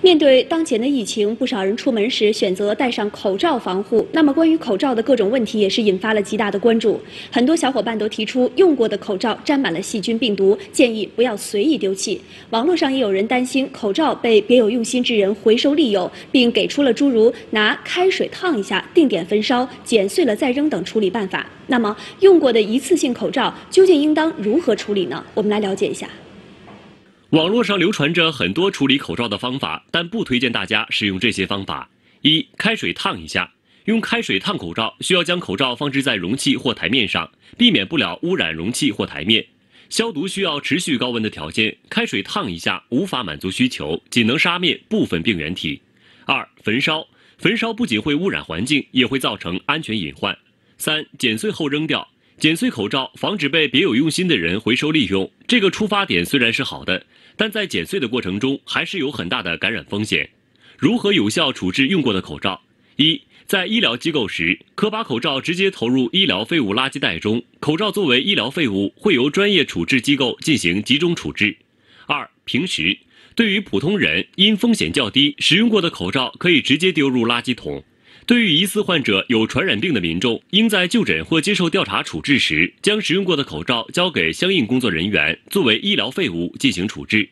面对当前的疫情，不少人出门时选择戴上口罩防护。那么，关于口罩的各种问题也是引发了极大的关注。很多小伙伴都提出，用过的口罩沾满了细菌病毒，建议不要随意丢弃。网络上也有人担心，口罩被别有用心之人回收利用，并给出了诸如拿开水烫一下、定点焚烧、剪碎了再扔等处理办法。那么，用过的一次性口罩究竟应当如何处理呢？我们来了解一下。网络上流传着很多处理口罩的方法，但不推荐大家使用这些方法。一、开水烫一下，用开水烫口罩需要将口罩放置在容器或台面上，避免不了污染容器或台面。消毒需要持续高温的条件，开水烫一下无法满足需求，仅能杀灭部分病原体。二、焚烧，焚烧不仅会污染环境，也会造成安全隐患。三、剪碎后扔掉。剪碎口罩，防止被别有用心的人回收利用。这个出发点虽然是好的，但在剪碎的过程中还是有很大的感染风险。如何有效处置用过的口罩？一，在医疗机构时，可把口罩直接投入医疗废物垃圾袋中，口罩作为医疗废物，会由专业处置机构进行集中处置。二，平时对于普通人，因风险较低，使用过的口罩可以直接丢入垃圾桶。对于疑似患者有传染病的民众，应在就诊或接受调查处置时，将使用过的口罩交给相应工作人员，作为医疗废物进行处置。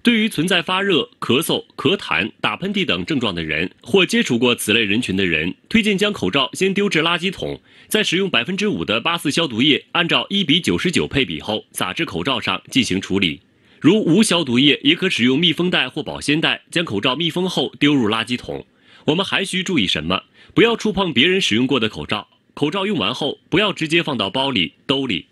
对于存在发热、咳嗽、咳痰、打喷嚏等症状的人，或接触过此类人群的人，推荐将口罩先丢至垃圾桶，再使用百分之五的八四消毒液，按照一比九十九配比后撒至口罩上进行处理。如无消毒液，也可使用密封袋或保鲜袋将口罩密封后丢入垃圾桶。我们还需注意什么？不要触碰别人使用过的口罩，口罩用完后不要直接放到包里、兜里。